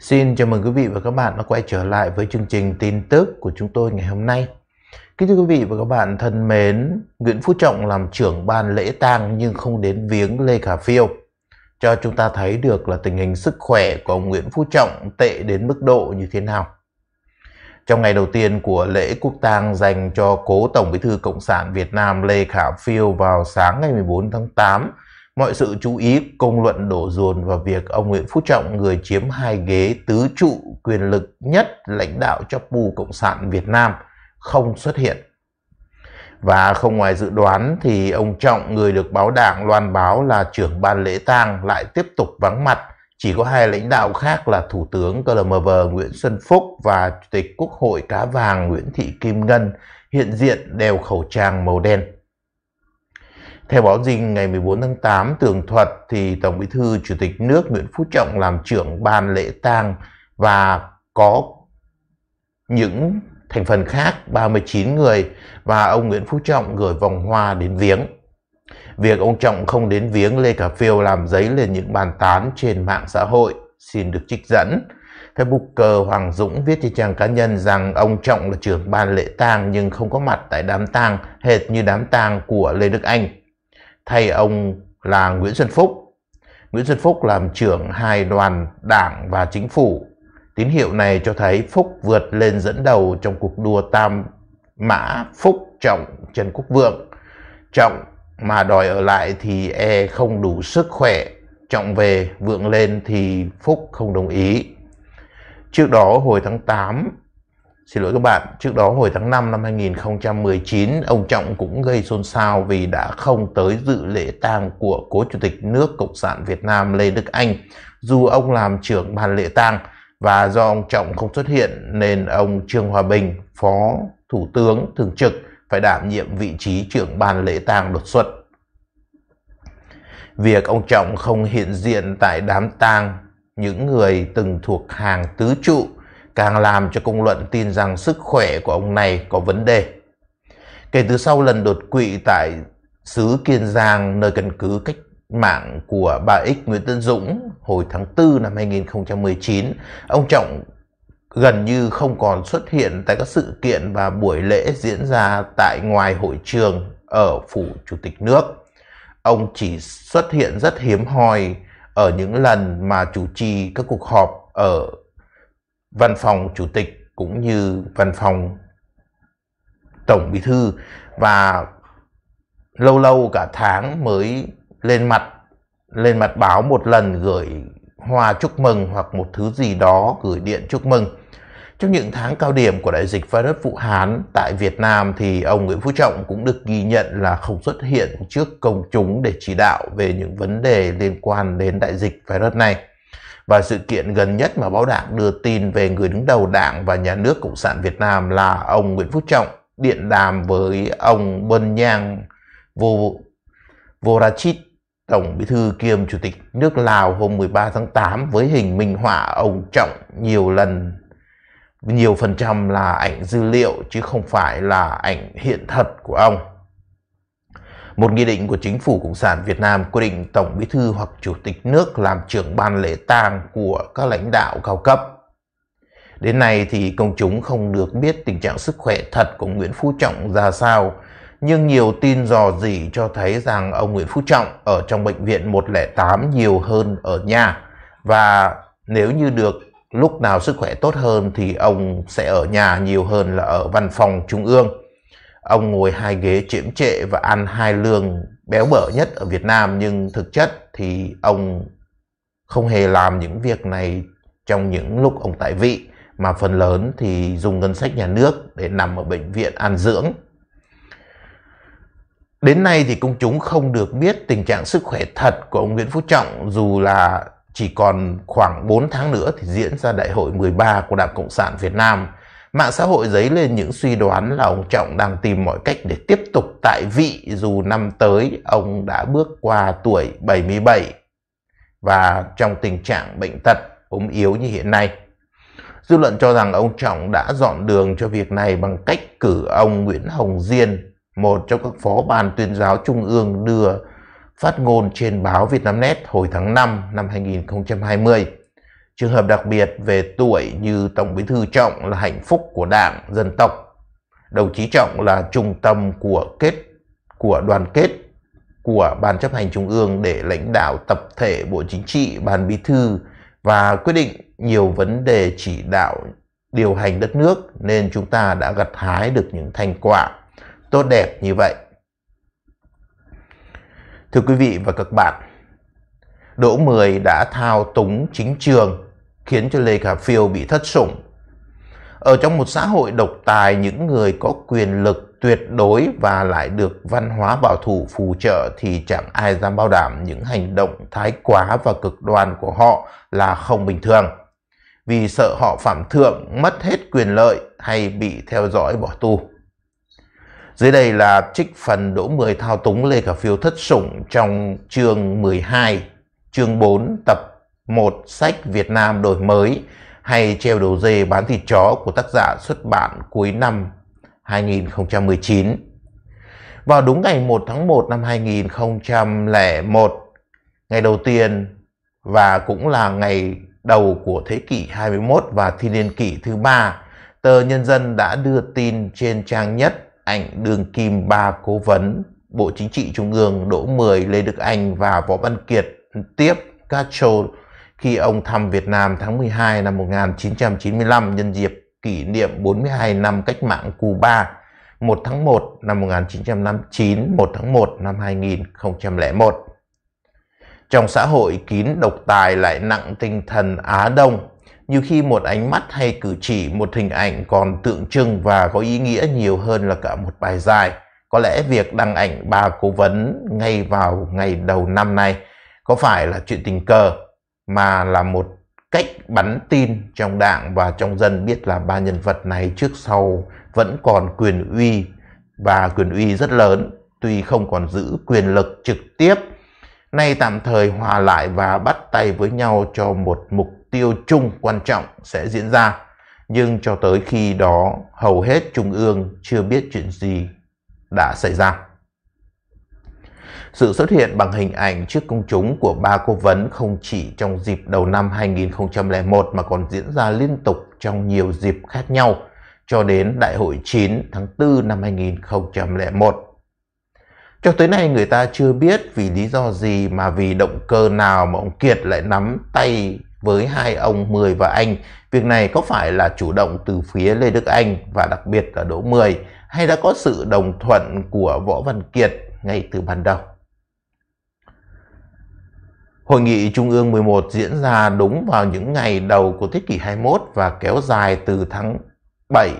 Xin chào mừng quý vị và các bạn đã quay trở lại với chương trình tin tức của chúng tôi ngày hôm nay. Kính thưa quý vị và các bạn thân mến, Nguyễn Phú Trọng làm trưởng ban lễ tang nhưng không đến viếng Lê Khả Phiêu. Cho chúng ta thấy được là tình hình sức khỏe của ông Nguyễn Phú Trọng tệ đến mức độ như thế nào. Trong ngày đầu tiên của lễ quốc tang dành cho cố Tổng Bí thư Cộng sản Việt Nam Lê Khả Phiêu vào sáng ngày 14 tháng 8 Mọi sự chú ý công luận đổ dồn vào việc ông Nguyễn Phú Trọng người chiếm hai ghế tứ trụ quyền lực nhất lãnh đạo cho pù Cộng sản Việt Nam không xuất hiện. Và không ngoài dự đoán thì ông Trọng người được báo đảng loan báo là trưởng ban lễ tang lại tiếp tục vắng mặt. Chỉ có hai lãnh đạo khác là Thủ tướng CLMV Nguyễn Xuân Phúc và Chủ tịch Quốc hội Cá Vàng Nguyễn Thị Kim Ngân hiện diện đều khẩu trang màu đen. Theo báo dinh ngày 14 tháng 8 tường thuật thì Tổng Bí thư Chủ tịch nước Nguyễn Phú Trọng làm trưởng ban lễ tang và có những thành phần khác 39 người và ông Nguyễn Phú Trọng gửi vòng hoa đến viếng. Việc ông Trọng không đến viếng Lê Cà Phiêu làm giấy lên những bàn tán trên mạng xã hội xin được trích dẫn. Facebooker Hoàng Dũng viết trên trang cá nhân rằng ông Trọng là trưởng ban lễ tang nhưng không có mặt tại đám tang hệt như đám tang của Lê Đức Anh thay ông là Nguyễn Xuân Phúc. Nguyễn Xuân Phúc làm trưởng hai đoàn đảng và chính phủ. Tín hiệu này cho thấy Phúc vượt lên dẫn đầu trong cuộc đua tam mã Phúc Trọng Trần Quốc Vượng. Trọng mà đòi ở lại thì e không đủ sức khỏe. Trọng về vượng lên thì Phúc không đồng ý. Trước đó hồi tháng 8 Xin lỗi các bạn, trước đó hồi tháng 5 năm 2019, ông Trọng cũng gây xôn xao vì đã không tới dự lễ tang của cố chủ tịch nước Cộng sản Việt Nam Lê Đức Anh, dù ông làm trưởng ban lễ tang và do ông Trọng không xuất hiện nên ông Trương Hòa Bình, Phó Thủ tướng thường trực phải đảm nhiệm vị trí trưởng ban lễ tang đột xuất. Việc ông Trọng không hiện diện tại đám tang những người từng thuộc hàng tứ trụ càng làm cho công luận tin rằng sức khỏe của ông này có vấn đề. Kể từ sau lần đột quỵ tại xứ Kiên Giang, nơi căn cứ cách mạng của bà X. Nguyễn Tân Dũng hồi tháng 4 năm 2019, ông Trọng gần như không còn xuất hiện tại các sự kiện và buổi lễ diễn ra tại ngoài hội trường ở phủ chủ tịch nước. Ông chỉ xuất hiện rất hiếm hoi ở những lần mà chủ trì các cuộc họp ở văn phòng chủ tịch cũng như văn phòng tổng bí thư và lâu lâu cả tháng mới lên mặt lên mặt báo một lần gửi hoa chúc mừng hoặc một thứ gì đó gửi điện chúc mừng. Trong những tháng cao điểm của đại dịch virus Vũ Hán tại Việt Nam thì ông Nguyễn Phú Trọng cũng được ghi nhận là không xuất hiện trước công chúng để chỉ đạo về những vấn đề liên quan đến đại dịch virus này. Và sự kiện gần nhất mà báo đảng đưa tin về người đứng đầu đảng và nhà nước Cộng sản Việt Nam là ông Nguyễn Phú Trọng điện đàm với ông Bân Nhang Vô Vorachit, Tổng Bí thư kiêm Chủ tịch nước Lào hôm 13 tháng 8 với hình minh họa ông Trọng nhiều lần nhiều phần trăm là ảnh dữ liệu chứ không phải là ảnh hiện thật của ông. Một nghị định của Chính phủ Cộng sản Việt Nam quy định Tổng Bí thư hoặc Chủ tịch nước làm trưởng ban lễ tang của các lãnh đạo cao cấp. Đến nay thì công chúng không được biết tình trạng sức khỏe thật của Nguyễn Phú Trọng ra sao, nhưng nhiều tin dò dỉ cho thấy rằng ông Nguyễn Phú Trọng ở trong bệnh viện 108 nhiều hơn ở nhà và nếu như được lúc nào sức khỏe tốt hơn thì ông sẽ ở nhà nhiều hơn là ở văn phòng trung ương ông ngồi hai ghế chiếm trệ và ăn hai lương béo bở nhất ở Việt Nam nhưng thực chất thì ông không hề làm những việc này trong những lúc ông tại vị mà phần lớn thì dùng ngân sách nhà nước để nằm ở bệnh viện an dưỡng. Đến nay thì công chúng không được biết tình trạng sức khỏe thật của ông Nguyễn Phú Trọng dù là chỉ còn khoảng 4 tháng nữa thì diễn ra đại hội 13 của Đảng Cộng sản Việt Nam Mạng xã hội dấy lên những suy đoán là ông Trọng đang tìm mọi cách để tiếp tục tại vị dù năm tới ông đã bước qua tuổi 77 và trong tình trạng bệnh tật, ốm yếu như hiện nay. Dư luận cho rằng ông Trọng đã dọn đường cho việc này bằng cách cử ông Nguyễn Hồng Diên, một trong các phó ban tuyên giáo trung ương đưa phát ngôn trên báo Vietnamnet hồi tháng 5 năm 2020. Trường hợp đặc biệt về tuổi như Tổng Bí thư Trọng là hạnh phúc của Đảng, dân tộc. Đồng chí Trọng là trung tâm của kết của đoàn kết của Ban chấp hành Trung ương để lãnh đạo tập thể Bộ Chính trị, Ban Bí thư và quyết định nhiều vấn đề chỉ đạo điều hành đất nước nên chúng ta đã gặt hái được những thành quả tốt đẹp như vậy. Thưa quý vị và các bạn, Đỗ Mười đã thao túng chính trường khiến cho Lê Khả Phiêu bị thất sủng. Ở trong một xã hội độc tài, những người có quyền lực tuyệt đối và lại được văn hóa bảo thủ phù trợ thì chẳng ai dám bảo đảm những hành động thái quá và cực đoan của họ là không bình thường. Vì sợ họ phạm thượng, mất hết quyền lợi hay bị theo dõi bỏ tù. Dưới đây là trích phần Đỗ Mười thao túng Lê Khả Phiêu thất sủng trong chương 12, chương 4 tập một sách Việt Nam đổi mới hay treo đầu dê bán thịt chó của tác giả xuất bản cuối năm 2019. Vào đúng ngày 1 tháng 1 năm 2001, ngày đầu tiên và cũng là ngày đầu của thế kỷ 21 và thiên niên kỷ thứ ba, tờ Nhân dân đã đưa tin trên trang nhất ảnh đường kim ba cố vấn Bộ Chính trị Trung ương Đỗ Mười, Lê Đức Anh và Võ Văn Kiệt tiếp Castro khi ông thăm Việt Nam tháng 12 năm 1995 nhân dịp kỷ niệm 42 năm cách mạng Cuba 1 tháng 1 năm 1959, 1 tháng 1 năm 2001. Trong xã hội kín độc tài lại nặng tinh thần Á Đông, như khi một ánh mắt hay cử chỉ một hình ảnh còn tượng trưng và có ý nghĩa nhiều hơn là cả một bài dài. Có lẽ việc đăng ảnh bà cố vấn ngay vào ngày đầu năm nay có phải là chuyện tình cờ mà là một cách bắn tin trong đảng và trong dân biết là ba nhân vật này trước sau vẫn còn quyền uy và quyền uy rất lớn tuy không còn giữ quyền lực trực tiếp nay tạm thời hòa lại và bắt tay với nhau cho một mục tiêu chung quan trọng sẽ diễn ra nhưng cho tới khi đó hầu hết trung ương chưa biết chuyện gì đã xảy ra sự xuất hiện bằng hình ảnh trước công chúng của ba cố vấn không chỉ trong dịp đầu năm 2001 mà còn diễn ra liên tục trong nhiều dịp khác nhau cho đến Đại hội 9 tháng 4 năm 2001. Cho tới nay người ta chưa biết vì lý do gì mà vì động cơ nào mà ông Kiệt lại nắm tay với hai ông Mười và Anh. Việc này có phải là chủ động từ phía Lê Đức Anh và đặc biệt là Đỗ Mười hay đã có sự đồng thuận của Võ Văn Kiệt ngay từ ban đầu? Hội nghị Trung ương 11 diễn ra đúng vào những ngày đầu của thế kỷ 21 và kéo dài từ tháng 7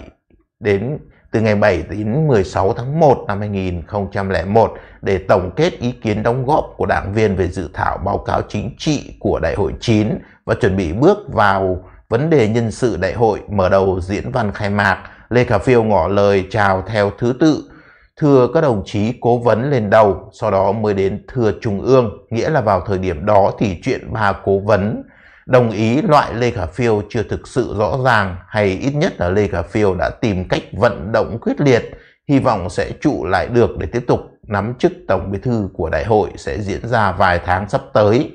đến từ ngày 7 đến 16 tháng 1 năm 2001 để tổng kết ý kiến đóng góp của đảng viên về dự thảo báo cáo chính trị của Đại hội 9 và chuẩn bị bước vào vấn đề nhân sự đại hội mở đầu diễn văn khai mạc. Lê Khả Phiêu ngỏ lời chào theo thứ tự thưa các đồng chí cố vấn lên đầu, sau đó mới đến thưa Trung ương, nghĩa là vào thời điểm đó thì chuyện bà cố vấn đồng ý loại Lê Khả Phiêu chưa thực sự rõ ràng hay ít nhất là Lê Khả Phiêu đã tìm cách vận động quyết liệt, hy vọng sẽ trụ lại được để tiếp tục nắm chức Tổng Bí thư của đại hội sẽ diễn ra vài tháng sắp tới.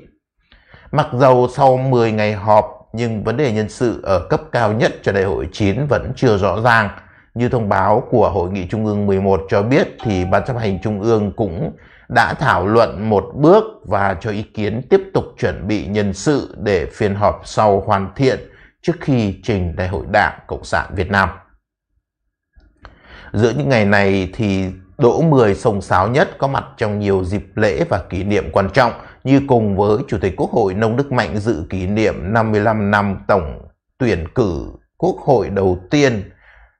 Mặc dầu sau 10 ngày họp nhưng vấn đề nhân sự ở cấp cao nhất cho đại hội 9 vẫn chưa rõ ràng như thông báo của Hội nghị Trung ương 11 cho biết thì Ban chấp hành Trung ương cũng đã thảo luận một bước và cho ý kiến tiếp tục chuẩn bị nhân sự để phiên họp sau hoàn thiện trước khi trình Đại hội Đảng Cộng sản Việt Nam. Giữa những ngày này thì Đỗ Mười sông sáo nhất có mặt trong nhiều dịp lễ và kỷ niệm quan trọng như cùng với Chủ tịch Quốc hội Nông Đức Mạnh dự kỷ niệm 55 năm tổng tuyển cử Quốc hội đầu tiên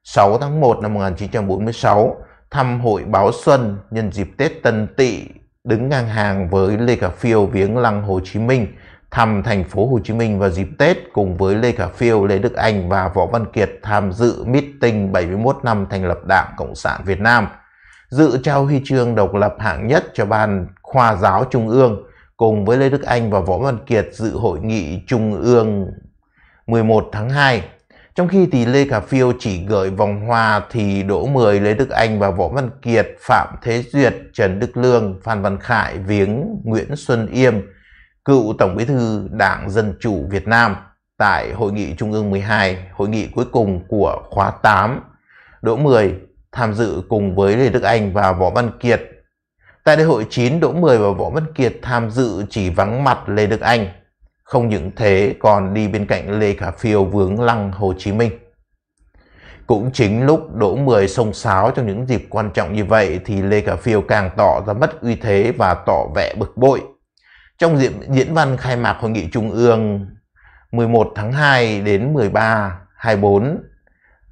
6 tháng 1 năm 1946 thăm hội báo Xuân nhân dịp Tết Tân Tỵ đứng ngang hàng với Lê Khả Phiêu viếng lăng Hồ Chí Minh thăm thành phố Hồ Chí Minh vào dịp Tết cùng với Lê Khả Phiêu, Lê Đức Anh và Võ Văn Kiệt tham dự meeting 71 năm thành lập Đảng Cộng sản Việt Nam, dự trao huy chương độc lập hạng nhất cho Ban Khoa giáo Trung ương, cùng với Lê Đức Anh và Võ Văn Kiệt dự hội nghị Trung ương 11 tháng 2 trong khi thì Lê Cà Phiêu chỉ gợi vòng hòa thì Đỗ Mười, Lê Đức Anh và Võ Văn Kiệt, Phạm Thế Duyệt, Trần Đức Lương, Phan Văn Khải, Viếng, Nguyễn Xuân Yêm, cựu Tổng bí thư Đảng Dân Chủ Việt Nam tại Hội nghị Trung ương 12, hội nghị cuối cùng của khóa 8. Đỗ Mười tham dự cùng với Lê Đức Anh và Võ Văn Kiệt. Tại đại hội 9, Đỗ Mười và Võ Văn Kiệt tham dự chỉ vắng mặt Lê Đức Anh. Không những thế còn đi bên cạnh Lê Khả Phiêu vướng lăng Hồ Chí Minh. Cũng chính lúc Đỗ Mười sông sáo trong những dịp quan trọng như vậy thì Lê Khả Phiêu càng tỏ ra mất uy thế và tỏ vẻ bực bội. Trong diễn, diễn văn khai mạc Hội nghị Trung ương 11 tháng 2 đến 13, 24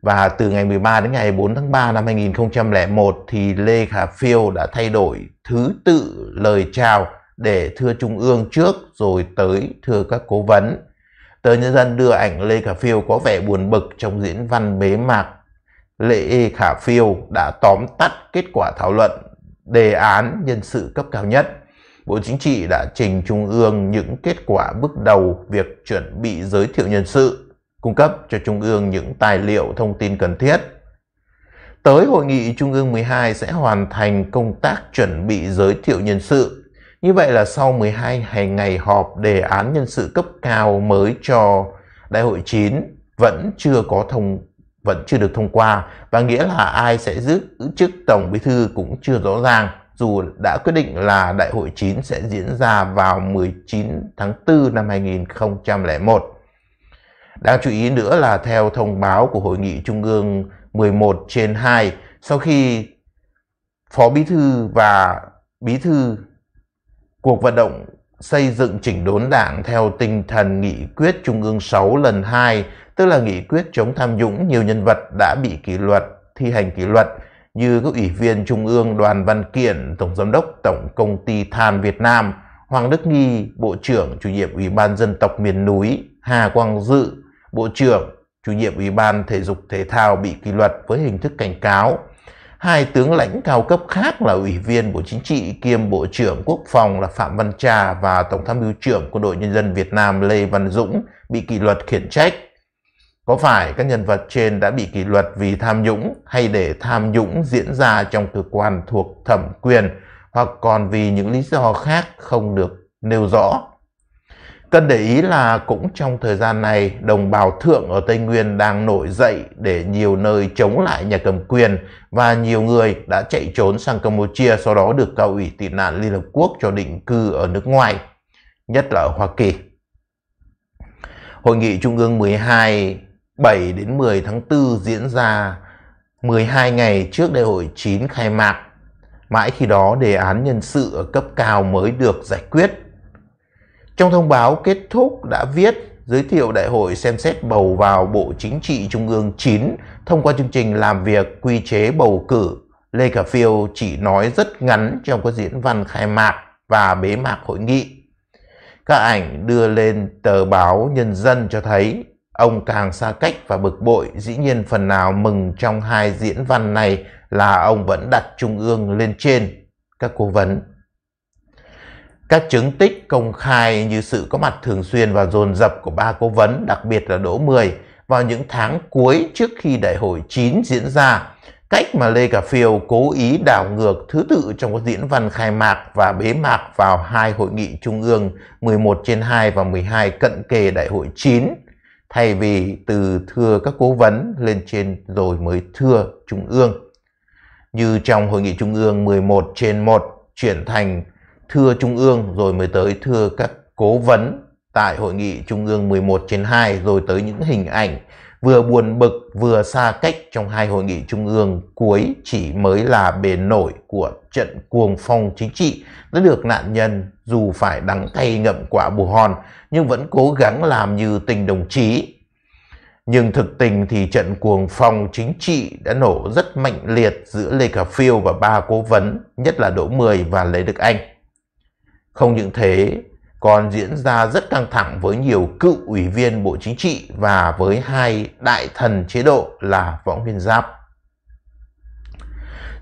và từ ngày 13 đến ngày 4 tháng 3 năm 2001 thì Lê Khả Phiêu đã thay đổi thứ tự lời chào để thưa Trung ương trước rồi tới thưa các cố vấn. Tờ Nhân dân đưa ảnh Lê Khả Phiêu có vẻ buồn bực trong diễn văn bế mạc. Lê e Khả Phiêu đã tóm tắt kết quả thảo luận đề án nhân sự cấp cao nhất. Bộ Chính trị đã trình Trung ương những kết quả bước đầu việc chuẩn bị giới thiệu nhân sự, cung cấp cho Trung ương những tài liệu thông tin cần thiết. Tới hội nghị Trung ương 12 sẽ hoàn thành công tác chuẩn bị giới thiệu nhân sự như vậy là sau 12 ngày họp đề án nhân sự cấp cao mới cho Đại hội 9 vẫn chưa có thông vẫn chưa được thông qua và nghĩa là ai sẽ giữ chức tổng bí thư cũng chưa rõ ràng dù đã quyết định là đại hội 9 sẽ diễn ra vào 19 tháng 4 năm 2001. Đáng chú ý nữa là theo thông báo của Hội nghị Trung ương 11 trên 2, sau khi Phó Bí Thư và Bí Thư Cuộc vận động xây dựng chỉnh đốn đảng theo tinh thần nghị quyết Trung ương 6 lần 2, tức là nghị quyết chống tham nhũng nhiều nhân vật đã bị kỷ luật, thi hành kỷ luật như các ủy viên Trung ương Đoàn Văn Kiện, Tổng Giám đốc Tổng Công ty Than Việt Nam, Hoàng Đức Nghi, Bộ trưởng Chủ nhiệm Ủy ban Dân tộc miền núi, Hà Quang Dự, Bộ trưởng Chủ nhiệm Ủy ban Thể dục Thể thao bị kỷ luật với hình thức cảnh cáo, Hai tướng lãnh cao cấp khác là Ủy viên Bộ Chính trị kiêm Bộ trưởng Quốc phòng là Phạm Văn Trà và Tổng tham mưu trưởng Quân đội Nhân dân Việt Nam Lê Văn Dũng bị kỷ luật khiển trách. Có phải các nhân vật trên đã bị kỷ luật vì tham nhũng hay để tham nhũng diễn ra trong cơ quan thuộc thẩm quyền hoặc còn vì những lý do khác không được nêu rõ? Cần để ý là cũng trong thời gian này, đồng bào thượng ở Tây Nguyên đang nổi dậy để nhiều nơi chống lại nhà cầm quyền và nhiều người đã chạy trốn sang Campuchia sau đó được cao ủy tị nạn Liên Hợp Quốc cho định cư ở nước ngoài, nhất là ở Hoa Kỳ. Hội nghị Trung ương 12 7 đến 10 tháng 4 diễn ra 12 ngày trước đại hội 9 khai mạc. Mãi khi đó đề án nhân sự ở cấp cao mới được giải quyết trong thông báo kết thúc đã viết giới thiệu đại hội xem xét bầu vào Bộ Chính trị Trung ương 9 thông qua chương trình làm việc quy chế bầu cử. Lê Khả Phiêu chỉ nói rất ngắn trong các diễn văn khai mạc và bế mạc hội nghị. Các ảnh đưa lên tờ báo Nhân dân cho thấy ông càng xa cách và bực bội dĩ nhiên phần nào mừng trong hai diễn văn này là ông vẫn đặt Trung ương lên trên. Các cố vấn các chứng tích công khai như sự có mặt thường xuyên và dồn dập của ba cố vấn, đặc biệt là Đỗ Mười, vào những tháng cuối trước khi đại hội 9 diễn ra, cách mà Lê Cà Phiêu cố ý đảo ngược thứ tự trong các diễn văn khai mạc và bế mạc vào hai hội nghị trung ương 11 trên 2 và 12 cận kề đại hội 9, thay vì từ thưa các cố vấn lên trên rồi mới thưa trung ương. Như trong hội nghị trung ương 11 trên 1 chuyển thành thưa Trung ương rồi mới tới thưa các cố vấn tại hội nghị Trung ương 11 trên 2 rồi tới những hình ảnh vừa buồn bực vừa xa cách trong hai hội nghị Trung ương cuối chỉ mới là bề nổi của trận cuồng phong chính trị đã được nạn nhân dù phải đắng cay ngậm quả bù hòn nhưng vẫn cố gắng làm như tình đồng chí. Nhưng thực tình thì trận cuồng phong chính trị đã nổ rất mạnh liệt giữa Lê Khả Phiêu và ba cố vấn, nhất là Đỗ Mười và Lê Đức Anh. Không những thế, còn diễn ra rất căng thẳng với nhiều cựu ủy viên Bộ Chính trị và với hai đại thần chế độ là Võ Nguyên Giáp.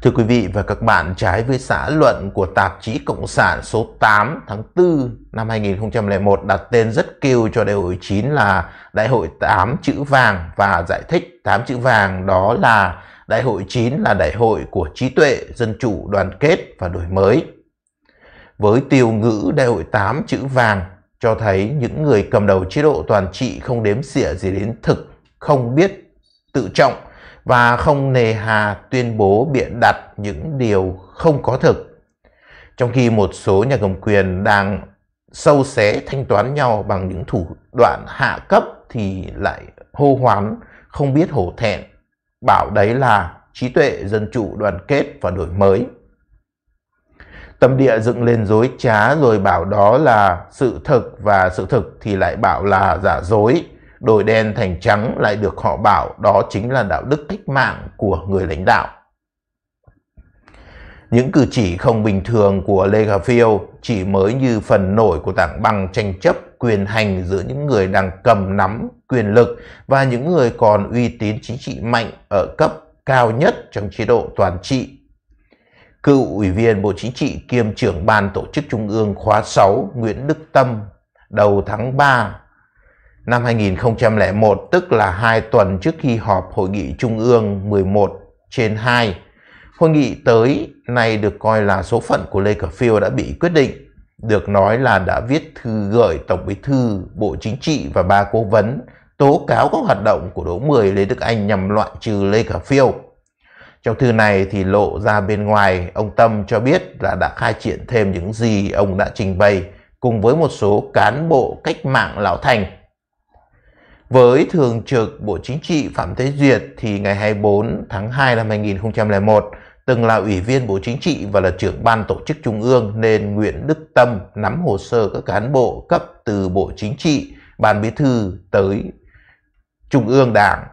Thưa quý vị và các bạn, trái với xã luận của tạp chí Cộng sản số 8 tháng 4 năm 2001 đặt tên rất kêu cho đại hội 9 là Đại hội 8 chữ vàng và giải thích 8 chữ vàng đó là Đại hội 9 là đại hội của trí tuệ, dân chủ, đoàn kết và đổi mới với tiêu ngữ đại hội 8 chữ vàng cho thấy những người cầm đầu chế độ toàn trị không đếm xỉa gì đến thực, không biết tự trọng và không nề hà tuyên bố biện đặt những điều không có thực. Trong khi một số nhà cầm quyền đang sâu xé thanh toán nhau bằng những thủ đoạn hạ cấp thì lại hô hoán, không biết hổ thẹn, bảo đấy là trí tuệ, dân chủ, đoàn kết và đổi mới tâm địa dựng lên dối trá rồi bảo đó là sự thực và sự thực thì lại bảo là giả dối đổi đen thành trắng lại được họ bảo đó chính là đạo đức cách mạng của người lãnh đạo những cử chỉ không bình thường của Lê Khả Phiêu chỉ mới như phần nổi của tảng băng tranh chấp quyền hành giữa những người đang cầm nắm quyền lực và những người còn uy tín chính trị mạnh ở cấp cao nhất trong chế độ toàn trị cựu Ủy viên Bộ Chính trị kiêm trưởng Ban Tổ chức Trung ương khóa 6 Nguyễn Đức Tâm đầu tháng 3 năm 2001, tức là hai tuần trước khi họp Hội nghị Trung ương 11 trên 2. Hội nghị tới nay được coi là số phận của Lê Cà Phiêu đã bị quyết định, được nói là đã viết thư gửi Tổng bí thư, Bộ Chính trị và ba cố vấn tố cáo các hoạt động của Đỗ Mười Lê Đức Anh nhằm loại trừ Lê Khả Phiêu. Trong thư này thì lộ ra bên ngoài, ông Tâm cho biết là đã khai triển thêm những gì ông đã trình bày cùng với một số cán bộ cách mạng Lão Thành. Với Thường trực Bộ Chính trị Phạm Thế Duyệt thì ngày 24 tháng 2 năm 2001 từng là Ủy viên Bộ Chính trị và là trưởng Ban Tổ chức Trung ương nên Nguyễn Đức Tâm nắm hồ sơ các cán bộ cấp từ Bộ Chính trị, Ban Bí thư tới Trung ương Đảng.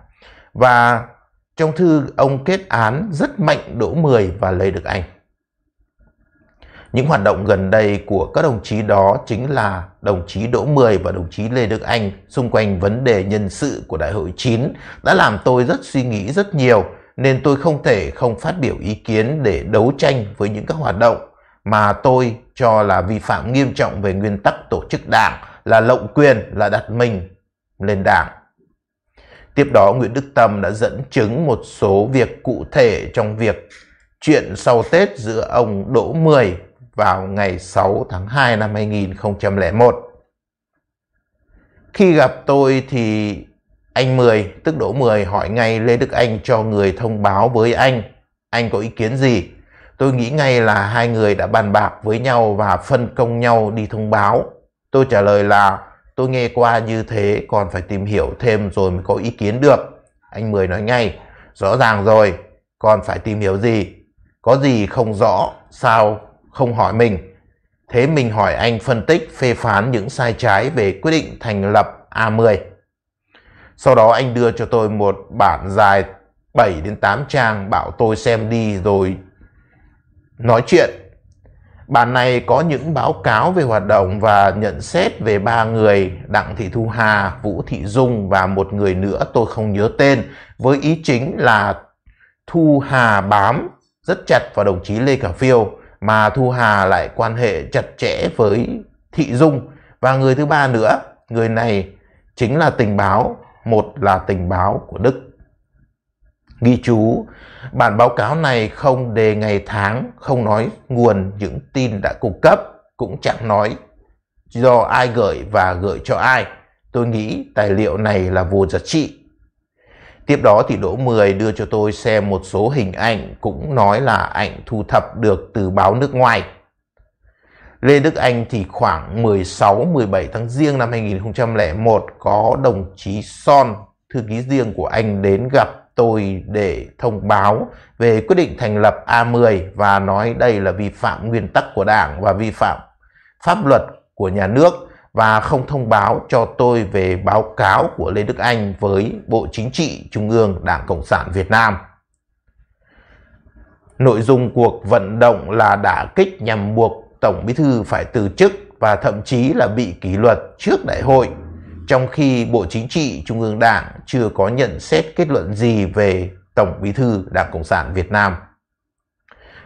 Và trong thư, ông kết án rất mạnh Đỗ Mười và Lê Đức Anh. Những hoạt động gần đây của các đồng chí đó chính là đồng chí Đỗ Mười và đồng chí Lê Đức Anh xung quanh vấn đề nhân sự của Đại hội 9 đã làm tôi rất suy nghĩ rất nhiều nên tôi không thể không phát biểu ý kiến để đấu tranh với những các hoạt động mà tôi cho là vi phạm nghiêm trọng về nguyên tắc tổ chức đảng là lộng quyền là đặt mình lên đảng Tiếp đó Nguyễn Đức Tâm đã dẫn chứng một số việc cụ thể trong việc chuyện sau Tết giữa ông Đỗ Mười vào ngày 6 tháng 2 năm 2001. Khi gặp tôi thì anh Mười, tức Đỗ Mười hỏi ngay Lê Đức Anh cho người thông báo với anh, anh có ý kiến gì? Tôi nghĩ ngay là hai người đã bàn bạc với nhau và phân công nhau đi thông báo. Tôi trả lời là tôi nghe qua như thế còn phải tìm hiểu thêm rồi mới có ý kiến được anh mười nói ngay rõ ràng rồi còn phải tìm hiểu gì có gì không rõ sao không hỏi mình thế mình hỏi anh phân tích phê phán những sai trái về quyết định thành lập A10 sau đó anh đưa cho tôi một bản dài 7 đến 8 trang bảo tôi xem đi rồi nói chuyện bản này có những báo cáo về hoạt động và nhận xét về ba người Đặng Thị Thu Hà, Vũ Thị Dung và một người nữa tôi không nhớ tên với ý chính là Thu Hà bám rất chặt vào đồng chí Lê Cả Phiêu mà Thu Hà lại quan hệ chặt chẽ với Thị Dung và người thứ ba nữa, người này chính là tình báo, một là tình báo của Đức. Ghi chú, bản báo cáo này không đề ngày tháng, không nói nguồn những tin đã cung cấp, cũng chẳng nói do ai gửi và gửi cho ai. Tôi nghĩ tài liệu này là vô giá trị. Tiếp đó thì Đỗ Mười đưa cho tôi xem một số hình ảnh cũng nói là ảnh thu thập được từ báo nước ngoài. Lê Đức Anh thì khoảng 16-17 tháng riêng năm 2001 có đồng chí Son, thư ký riêng của anh đến gặp tôi để thông báo về quyết định thành lập A10 và nói đây là vi phạm nguyên tắc của Đảng và vi phạm pháp luật của nhà nước và không thông báo cho tôi về báo cáo của Lê Đức Anh với Bộ Chính trị Trung ương Đảng Cộng sản Việt Nam. Nội dung cuộc vận động là đả kích nhằm buộc Tổng Bí thư phải từ chức và thậm chí là bị kỷ luật trước đại hội trong khi Bộ Chính trị Trung ương Đảng chưa có nhận xét kết luận gì về Tổng Bí thư Đảng Cộng sản Việt Nam.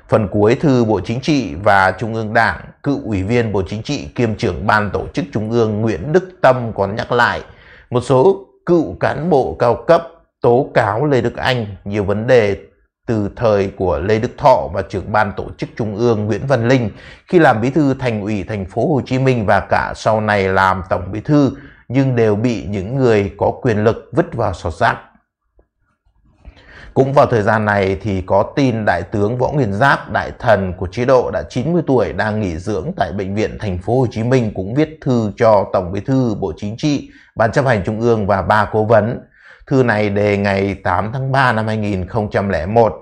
Phần cuối thư Bộ Chính trị và Trung ương Đảng, cựu ủy viên Bộ Chính trị kiêm trưởng ban tổ chức Trung ương Nguyễn Đức Tâm còn nhắc lại một số cựu cán bộ cao cấp tố cáo Lê Đức Anh nhiều vấn đề từ thời của Lê Đức Thọ và trưởng ban tổ chức Trung ương Nguyễn Văn Linh khi làm bí thư thành ủy thành phố Hồ Chí Minh và cả sau này làm tổng bí thư nhưng đều bị những người có quyền lực vứt vào sọt rác. Cũng vào thời gian này thì có tin Đại tướng Võ Nguyên Giáp, đại thần của chế độ đã 90 tuổi đang nghỉ dưỡng tại bệnh viện thành phố Hồ Chí Minh cũng viết thư cho Tổng Bí thư Bộ Chính trị, Ban chấp hành Trung ương và ba cố vấn. Thư này đề ngày 8 tháng 3 năm 2001.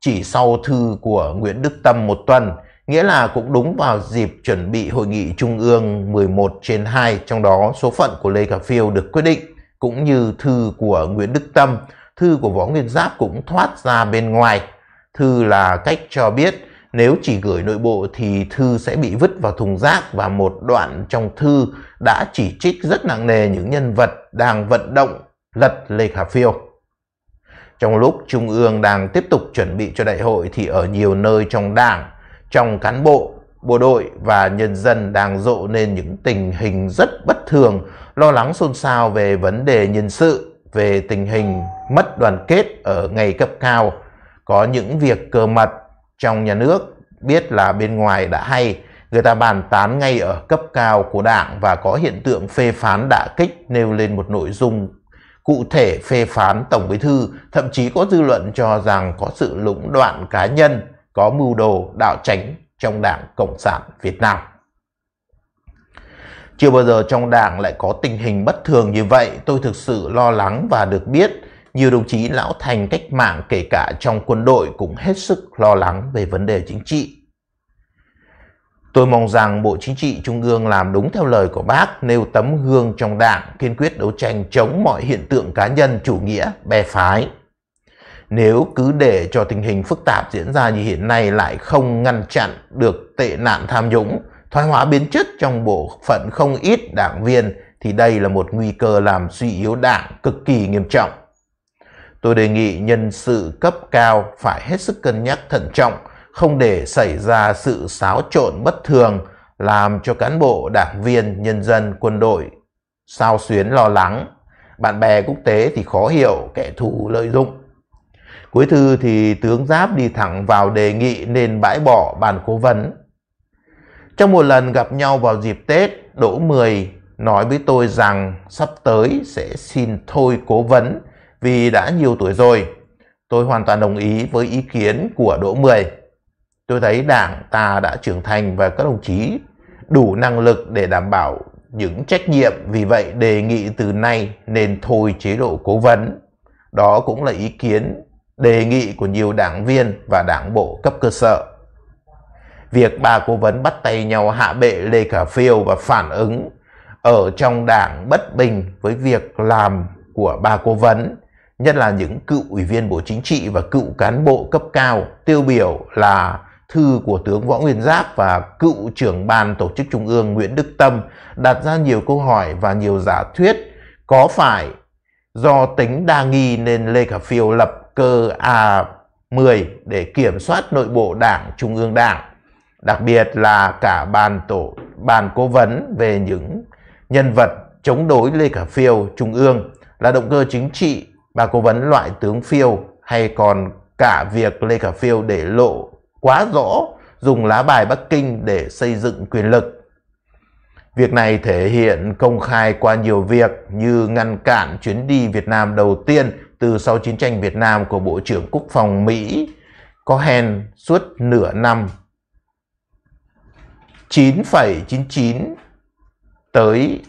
Chỉ sau thư của Nguyễn Đức Tâm một tuần, nghĩa là cũng đúng vào dịp chuẩn bị hội nghị trung ương 11 trên 2, trong đó số phận của Lê Khả Phiêu được quyết định, cũng như thư của Nguyễn Đức Tâm, thư của Võ Nguyên Giáp cũng thoát ra bên ngoài. Thư là cách cho biết nếu chỉ gửi nội bộ thì thư sẽ bị vứt vào thùng rác và một đoạn trong thư đã chỉ trích rất nặng nề những nhân vật đang vận động lật Lê Khả Phiêu. Trong lúc Trung ương đang tiếp tục chuẩn bị cho đại hội thì ở nhiều nơi trong đảng trong cán bộ, bộ đội và nhân dân đang rộ nên những tình hình rất bất thường, lo lắng xôn xao về vấn đề nhân sự, về tình hình mất đoàn kết ở ngày cấp cao. Có những việc cơ mật trong nhà nước biết là bên ngoài đã hay, người ta bàn tán ngay ở cấp cao của đảng và có hiện tượng phê phán đả kích nêu lên một nội dung cụ thể phê phán Tổng Bí Thư, thậm chí có dư luận cho rằng có sự lũng đoạn cá nhân, có mưu đồ đạo tránh trong Đảng Cộng sản Việt Nam. Chưa bao giờ trong Đảng lại có tình hình bất thường như vậy, tôi thực sự lo lắng và được biết nhiều đồng chí lão thành cách mạng kể cả trong quân đội cũng hết sức lo lắng về vấn đề chính trị. Tôi mong rằng Bộ Chính trị Trung ương làm đúng theo lời của bác, nêu tấm gương trong đảng, kiên quyết đấu tranh chống mọi hiện tượng cá nhân chủ nghĩa, bè phái, nếu cứ để cho tình hình phức tạp diễn ra như hiện nay lại không ngăn chặn được tệ nạn tham nhũng, thoái hóa biến chất trong bộ phận không ít đảng viên thì đây là một nguy cơ làm suy yếu đảng cực kỳ nghiêm trọng. Tôi đề nghị nhân sự cấp cao phải hết sức cân nhắc thận trọng, không để xảy ra sự xáo trộn bất thường làm cho cán bộ, đảng viên, nhân dân, quân đội sao xuyến lo lắng. Bạn bè quốc tế thì khó hiểu kẻ thù lợi dụng. Cuối thư thì tướng Giáp đi thẳng vào đề nghị nên bãi bỏ bàn cố vấn. Trong một lần gặp nhau vào dịp Tết, Đỗ Mười nói với tôi rằng sắp tới sẽ xin thôi cố vấn vì đã nhiều tuổi rồi. Tôi hoàn toàn đồng ý với ý kiến của Đỗ Mười. Tôi thấy đảng ta đã trưởng thành và các đồng chí đủ năng lực để đảm bảo những trách nhiệm vì vậy đề nghị từ nay nên thôi chế độ cố vấn. Đó cũng là ý kiến đề nghị của nhiều đảng viên và đảng bộ cấp cơ sở. Việc ba cố vấn bắt tay nhau hạ bệ Lê Khả Phiêu và phản ứng ở trong đảng bất bình với việc làm của ba cố vấn, nhất là những cựu ủy viên Bộ Chính trị và cựu cán bộ cấp cao tiêu biểu là thư của tướng Võ Nguyên Giáp và cựu trưởng ban tổ chức trung ương Nguyễn Đức Tâm đặt ra nhiều câu hỏi và nhiều giả thuyết có phải do tính đa nghi nên Lê Khả Phiêu lập cơ A10 để kiểm soát nội bộ Đảng Trung ương Đảng, đặc biệt là cả bàn tổ bàn cố vấn về những nhân vật chống đối Lê Khả Phiêu Trung ương là động cơ chính trị bà cố vấn loại tướng Phiêu hay còn cả việc Lê Khả Phiêu để lộ quá rõ dùng lá bài Bắc Kinh để xây dựng quyền lực Việc này thể hiện công khai qua nhiều việc như ngăn cản chuyến đi Việt Nam đầu tiên từ sau chiến tranh Việt Nam của Bộ trưởng Quốc phòng Mỹ Cohen suốt nửa năm 9,99 tới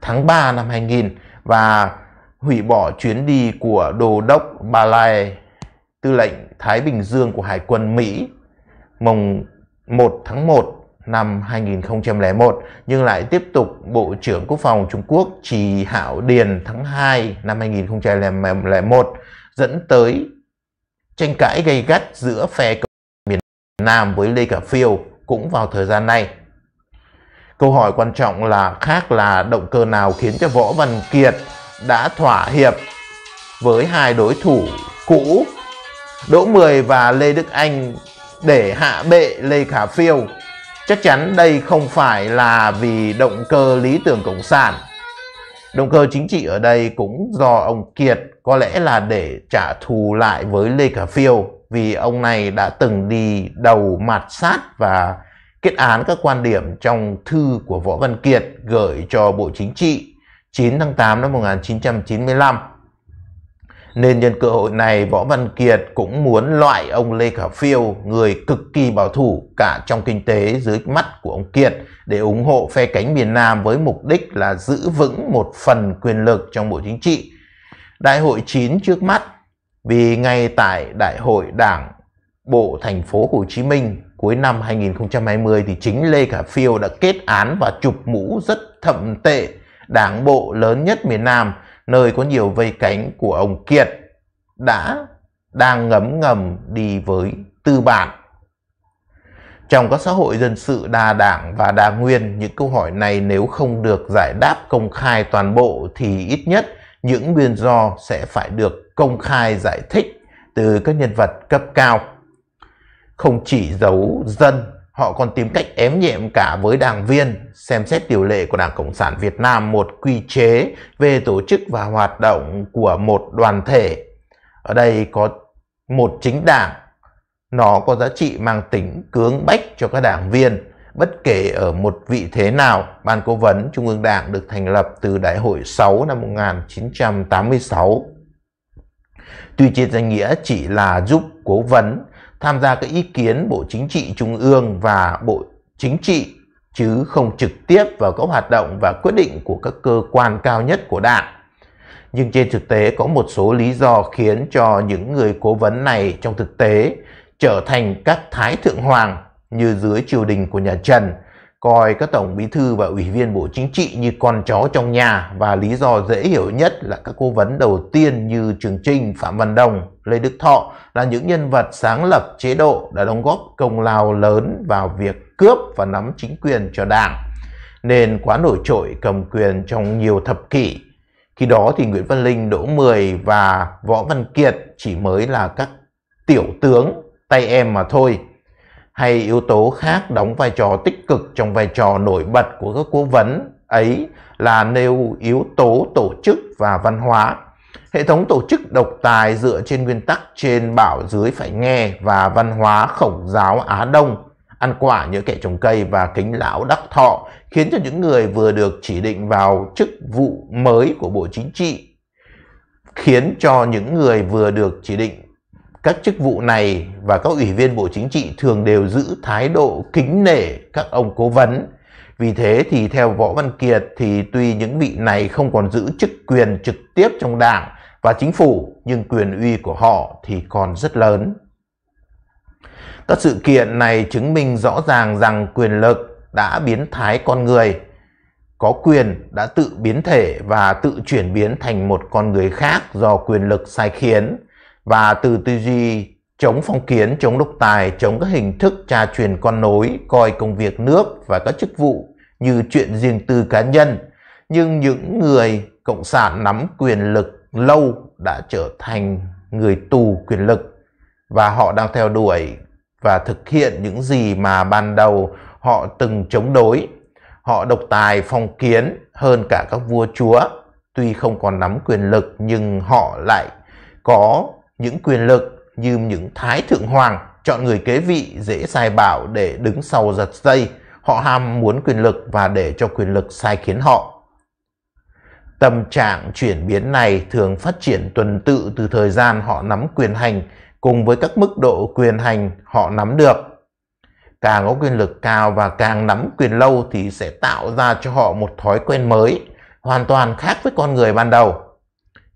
tháng 3 năm 2000 và hủy bỏ chuyến đi của đô đốc Balai, tư lệnh Thái Bình Dương của Hải quân Mỹ mùng 1 tháng 1 năm 2001 nhưng lại tiếp tục Bộ trưởng Quốc phòng Trung Quốc Trì Hảo Điền tháng 2 năm 2001 dẫn tới tranh cãi gây gắt giữa phe miền Nam với Lê Cả Phiêu cũng vào thời gian này. Câu hỏi quan trọng là khác là động cơ nào khiến cho Võ Văn Kiệt đã thỏa hiệp với hai đối thủ cũ Đỗ Mười và Lê Đức Anh để hạ bệ Lê Khả Phiêu Chắc chắn đây không phải là vì động cơ lý tưởng Cộng sản. Động cơ chính trị ở đây cũng do ông Kiệt có lẽ là để trả thù lại với Lê Cả Phiêu vì ông này đã từng đi đầu mặt sát và kết án các quan điểm trong thư của Võ Văn Kiệt gửi cho Bộ Chính trị 9 tháng 8 năm 1995. Nên nhân cơ hội này, Võ Văn Kiệt cũng muốn loại ông Lê Khả Phiêu, người cực kỳ bảo thủ cả trong kinh tế dưới mắt của ông Kiệt, để ủng hộ phe cánh miền Nam với mục đích là giữ vững một phần quyền lực trong Bộ Chính trị. Đại hội 9 trước mắt, vì ngay tại Đại hội Đảng Bộ Thành phố Hồ Chí Minh cuối năm 2020 thì chính Lê Khả Phiêu đã kết án và chụp mũ rất thậm tệ đảng bộ lớn nhất miền Nam – nơi có nhiều vây cánh của ông Kiệt đã đang ngấm ngầm đi với tư bản. Trong các xã hội dân sự đa đảng và đa nguyên, những câu hỏi này nếu không được giải đáp công khai toàn bộ thì ít nhất những nguyên do sẽ phải được công khai giải thích từ các nhân vật cấp cao. Không chỉ giấu dân Họ còn tìm cách ém nhẹm cả với đảng viên, xem xét điều lệ của Đảng Cộng sản Việt Nam một quy chế về tổ chức và hoạt động của một đoàn thể. Ở đây có một chính đảng, nó có giá trị mang tính cưỡng bách cho các đảng viên. Bất kể ở một vị thế nào, Ban Cố vấn Trung ương Đảng được thành lập từ Đại hội 6 năm 1986. Tuy trên danh nghĩa chỉ là giúp cố vấn tham gia các ý kiến Bộ Chính trị Trung ương và Bộ Chính trị chứ không trực tiếp vào các hoạt động và quyết định của các cơ quan cao nhất của Đảng. Nhưng trên thực tế có một số lý do khiến cho những người cố vấn này trong thực tế trở thành các thái thượng hoàng như dưới triều đình của nhà Trần – coi các tổng bí thư và ủy viên Bộ Chính trị như con chó trong nhà và lý do dễ hiểu nhất là các cố vấn đầu tiên như Trường Trinh, Phạm Văn Đồng, Lê Đức Thọ là những nhân vật sáng lập chế độ đã đóng góp công lao lớn vào việc cướp và nắm chính quyền cho Đảng, nên quá nổi trội cầm quyền trong nhiều thập kỷ. Khi đó thì Nguyễn Văn Linh, Đỗ Mười và Võ Văn Kiệt chỉ mới là các tiểu tướng tay em mà thôi hay yếu tố khác đóng vai trò tích cực trong vai trò nổi bật của các cố vấn ấy là nêu yếu tố tổ chức và văn hóa. Hệ thống tổ chức độc tài dựa trên nguyên tắc trên bảo dưới phải nghe và văn hóa khổng giáo Á Đông, ăn quả như kẻ trồng cây và kính lão đắc thọ khiến cho những người vừa được chỉ định vào chức vụ mới của Bộ Chính trị khiến cho những người vừa được chỉ định các chức vụ này và các ủy viên Bộ Chính trị thường đều giữ thái độ kính nể các ông cố vấn. Vì thế thì theo Võ Văn Kiệt thì tuy những vị này không còn giữ chức quyền trực tiếp trong đảng và chính phủ nhưng quyền uy của họ thì còn rất lớn. Các sự kiện này chứng minh rõ ràng rằng quyền lực đã biến thái con người, có quyền đã tự biến thể và tự chuyển biến thành một con người khác do quyền lực sai khiến và từ tư duy chống phong kiến, chống độc tài, chống các hình thức tra truyền con nối, coi công việc nước và các chức vụ như chuyện riêng tư cá nhân. Nhưng những người cộng sản nắm quyền lực lâu đã trở thành người tù quyền lực và họ đang theo đuổi và thực hiện những gì mà ban đầu họ từng chống đối. Họ độc tài phong kiến hơn cả các vua chúa, tuy không còn nắm quyền lực nhưng họ lại có những quyền lực như những thái thượng hoàng chọn người kế vị dễ sai bảo để đứng sau giật dây họ ham muốn quyền lực và để cho quyền lực sai khiến họ tâm trạng chuyển biến này thường phát triển tuần tự từ thời gian họ nắm quyền hành cùng với các mức độ quyền hành họ nắm được càng có quyền lực cao và càng nắm quyền lâu thì sẽ tạo ra cho họ một thói quen mới hoàn toàn khác với con người ban đầu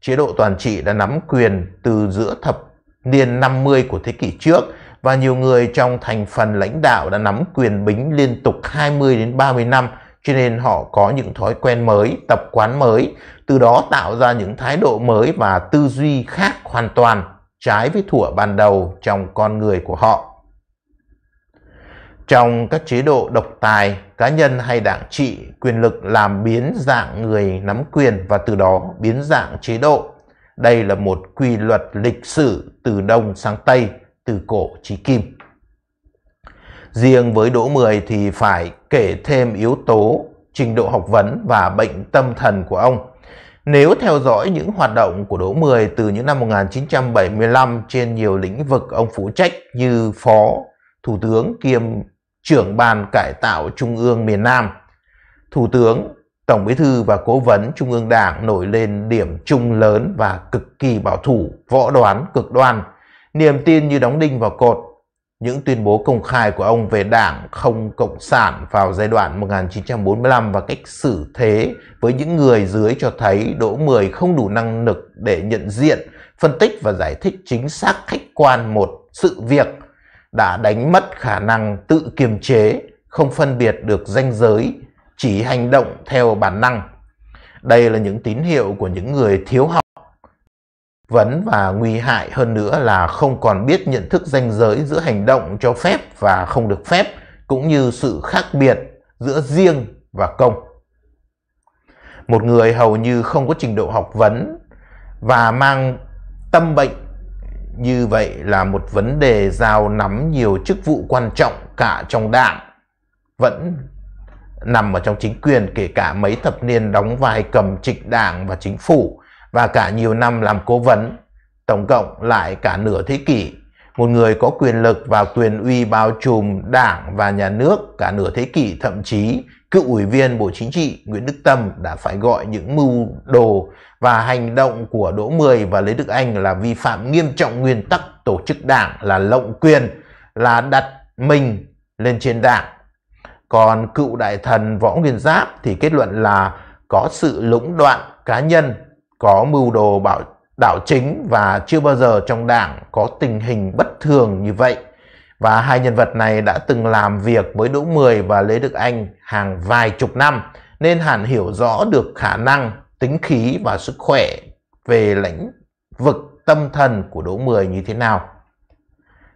chế độ toàn trị đã nắm quyền từ giữa thập niên 50 của thế kỷ trước và nhiều người trong thành phần lãnh đạo đã nắm quyền bính liên tục 20 đến 30 năm cho nên họ có những thói quen mới, tập quán mới, từ đó tạo ra những thái độ mới và tư duy khác hoàn toàn trái với thủa ban đầu trong con người của họ. Trong các chế độ độc tài, cá nhân hay đảng trị, quyền lực làm biến dạng người nắm quyền và từ đó biến dạng chế độ. Đây là một quy luật lịch sử từ Đông sang Tây, từ cổ chí kim. Riêng với Đỗ Mười thì phải kể thêm yếu tố trình độ học vấn và bệnh tâm thần của ông. Nếu theo dõi những hoạt động của Đỗ Mười từ những năm 1975 trên nhiều lĩnh vực ông phụ trách như Phó Thủ tướng kiêm trưởng ban cải tạo Trung ương miền Nam. Thủ tướng, Tổng Bí thư và Cố vấn Trung ương Đảng nổi lên điểm chung lớn và cực kỳ bảo thủ, võ đoán, cực đoan, niềm tin như đóng đinh vào cột. Những tuyên bố công khai của ông về Đảng không Cộng sản vào giai đoạn 1945 và cách xử thế với những người dưới cho thấy Đỗ Mười không đủ năng lực để nhận diện, phân tích và giải thích chính xác khách quan một sự việc đã đánh mất khả năng tự kiềm chế, không phân biệt được danh giới, chỉ hành động theo bản năng. Đây là những tín hiệu của những người thiếu học. Vấn và nguy hại hơn nữa là không còn biết nhận thức danh giới giữa hành động cho phép và không được phép, cũng như sự khác biệt giữa riêng và công. Một người hầu như không có trình độ học vấn và mang tâm bệnh như vậy là một vấn đề giao nắm nhiều chức vụ quan trọng cả trong đảng vẫn nằm ở trong chính quyền kể cả mấy thập niên đóng vai cầm trịch đảng và chính phủ và cả nhiều năm làm cố vấn tổng cộng lại cả nửa thế kỷ một người có quyền lực và quyền uy bao trùm đảng và nhà nước cả nửa thế kỷ thậm chí cựu ủy viên Bộ Chính trị Nguyễn Đức Tâm đã phải gọi những mưu đồ và hành động của Đỗ Mười và Lê Đức Anh là vi phạm nghiêm trọng nguyên tắc tổ chức đảng là lộng quyền, là đặt mình lên trên đảng. Còn cựu đại thần Võ Nguyên Giáp thì kết luận là có sự lũng đoạn cá nhân, có mưu đồ bảo đảo chính và chưa bao giờ trong đảng có tình hình bất thường như vậy và hai nhân vật này đã từng làm việc với Đỗ Mười và Lê Đức Anh hàng vài chục năm nên hẳn hiểu rõ được khả năng, tính khí và sức khỏe về lĩnh vực tâm thần của Đỗ Mười như thế nào.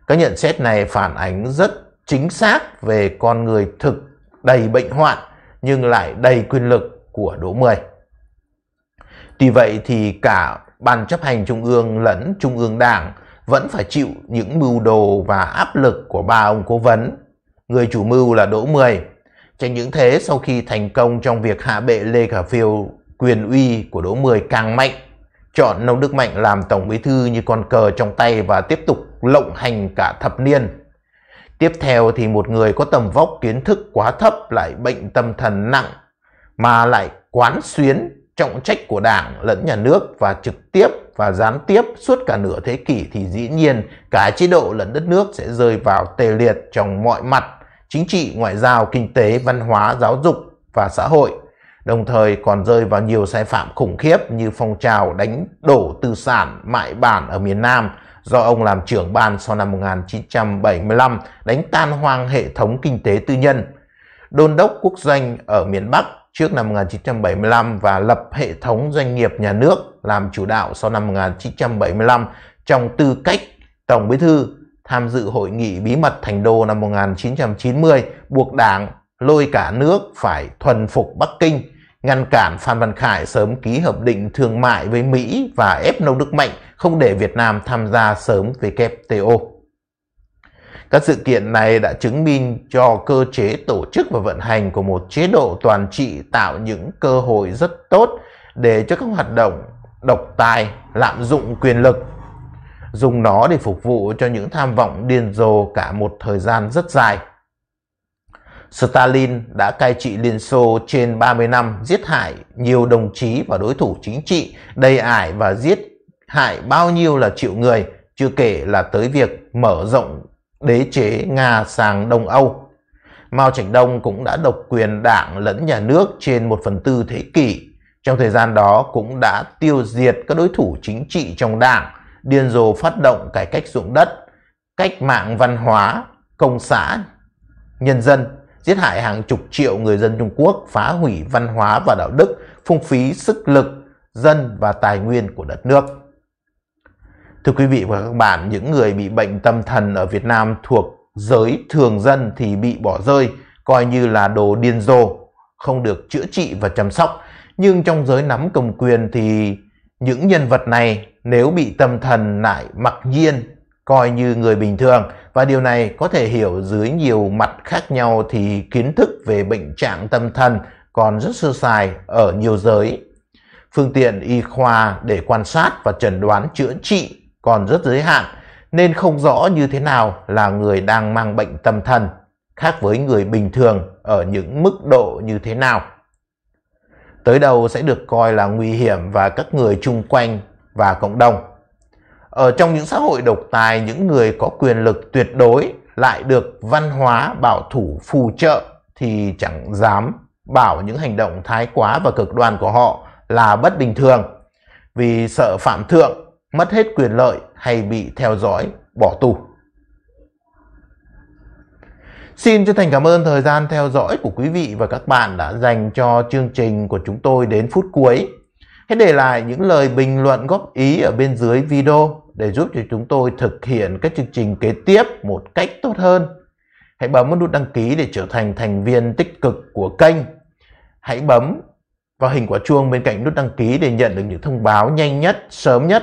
Các nhận xét này phản ánh rất chính xác về con người thực đầy bệnh hoạn nhưng lại đầy quyền lực của Đỗ Mười. Tuy vậy thì cả Ban chấp hành Trung ương lẫn Trung ương Đảng – vẫn phải chịu những mưu đồ và áp lực của ba ông cố vấn. Người chủ mưu là Đỗ Mười. Tránh những thế sau khi thành công trong việc hạ bệ Lê Khả Phiêu, quyền uy của Đỗ Mười càng mạnh. Chọn Nông Đức Mạnh làm tổng bí thư như con cờ trong tay và tiếp tục lộng hành cả thập niên. Tiếp theo thì một người có tầm vóc kiến thức quá thấp lại bệnh tâm thần nặng mà lại quán xuyến trọng trách của đảng lẫn nhà nước và trực tiếp và gián tiếp suốt cả nửa thế kỷ thì dĩ nhiên cả chế độ lẫn đất nước sẽ rơi vào tê liệt trong mọi mặt chính trị, ngoại giao, kinh tế, văn hóa, giáo dục và xã hội đồng thời còn rơi vào nhiều sai phạm khủng khiếp như phong trào đánh đổ tư sản mại bản ở miền Nam do ông làm trưởng ban sau năm 1975 đánh tan hoang hệ thống kinh tế tư nhân. Đôn đốc quốc doanh ở miền Bắc trước năm 1975 và lập hệ thống doanh nghiệp nhà nước làm chủ đạo sau năm 1975 trong tư cách Tổng Bí thư tham dự hội nghị bí mật Thành Đô năm 1990 buộc Đảng lôi cả nước phải thuần phục Bắc Kinh, ngăn cản Phan Văn Khải sớm ký hợp định thương mại với Mỹ và ép Nông Đức Mạnh không để Việt Nam tham gia sớm WTO. Các sự kiện này đã chứng minh cho cơ chế tổ chức và vận hành của một chế độ toàn trị tạo những cơ hội rất tốt để cho các hoạt động độc tài, lạm dụng quyền lực. Dùng nó để phục vụ cho những tham vọng điên rồ cả một thời gian rất dài. Stalin đã cai trị Liên Xô trên 30 năm, giết hại nhiều đồng chí và đối thủ chính trị, đầy ải và giết hại bao nhiêu là triệu người, chưa kể là tới việc mở rộng đế chế Nga sang Đông Âu. Mao Trạch Đông cũng đã độc quyền đảng lẫn nhà nước trên một phần tư thế kỷ. Trong thời gian đó cũng đã tiêu diệt các đối thủ chính trị trong đảng, điên rồ phát động cải cách ruộng đất, cách mạng văn hóa, công xã, nhân dân, giết hại hàng chục triệu người dân Trung Quốc, phá hủy văn hóa và đạo đức, phung phí sức lực, dân và tài nguyên của đất nước. Thưa quý vị và các bạn, những người bị bệnh tâm thần ở Việt Nam thuộc giới thường dân thì bị bỏ rơi, coi như là đồ điên rồ, không được chữa trị và chăm sóc. Nhưng trong giới nắm cầm quyền thì những nhân vật này nếu bị tâm thần lại mặc nhiên coi như người bình thường và điều này có thể hiểu dưới nhiều mặt khác nhau thì kiến thức về bệnh trạng tâm thần còn rất sơ sài ở nhiều giới. Phương tiện y khoa để quan sát và chẩn đoán chữa trị còn rất giới hạn nên không rõ như thế nào là người đang mang bệnh tâm thần, khác với người bình thường ở những mức độ như thế nào. Tới đầu sẽ được coi là nguy hiểm và các người chung quanh và cộng đồng. Ở trong những xã hội độc tài, những người có quyền lực tuyệt đối lại được văn hóa bảo thủ phù trợ thì chẳng dám bảo những hành động thái quá và cực đoan của họ là bất bình thường vì sợ phạm thượng mất hết quyền lợi hay bị theo dõi, bỏ tù. Xin chân thành cảm ơn thời gian theo dõi của quý vị và các bạn đã dành cho chương trình của chúng tôi đến phút cuối. Hãy để lại những lời bình luận góp ý ở bên dưới video để giúp cho chúng tôi thực hiện các chương trình kế tiếp một cách tốt hơn. Hãy bấm nút đăng ký để trở thành thành viên tích cực của kênh. Hãy bấm vào hình quả chuông bên cạnh nút đăng ký để nhận được những thông báo nhanh nhất, sớm nhất